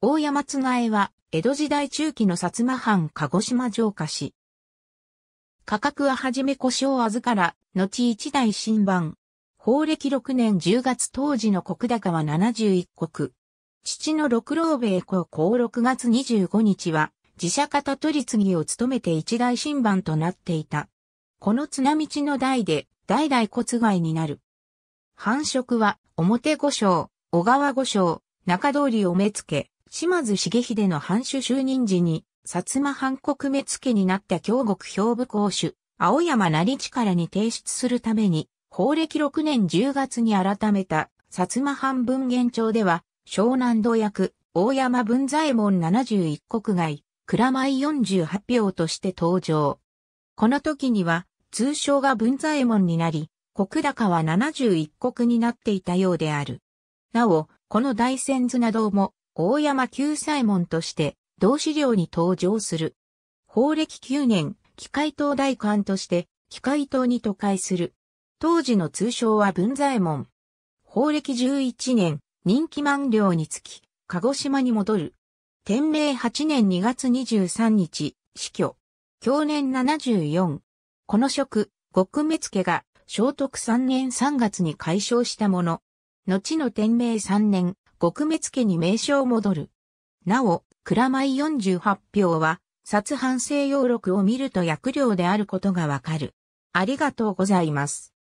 大山つがは、江戸時代中期の薩摩藩鹿児島城下市。価格ははじめ故障あずから、後一代新版。法暦6年10月当時の国高は71国。父の六郎兵衛公6月25日は、自社方取り次ぎを務めて一大新版となっていた。この綱道の代で、代々骨外になる。繁殖は、表五章、小川五章、中通りお目付、け。島津重秀の藩主就任時に、薩摩藩国目付になった京極兵部公主、青山成力に提出するために、法暦6年10月に改めた、薩摩藩文言帳では、湘南土役、大山文左衛門71国外、蔵米48票として登場。この時には、通称が文左衛門になり、国高は71国になっていたようである。なお、この大仙なども、大山旧西門として、同資料に登場する。法暦9年、機械島大官として、機械島に都会する。当時の通称は文左衛門。法暦11年、任期満了につき、鹿児島に戻る。天明8年2月23日、死去。去年74。この職、極目付が、聖徳3年3月に解消したもの。後の天明3年、国滅家に名称を戻る。なお、蔵米48票は、殺反省要録を見ると薬料であることがわかる。ありがとうございます。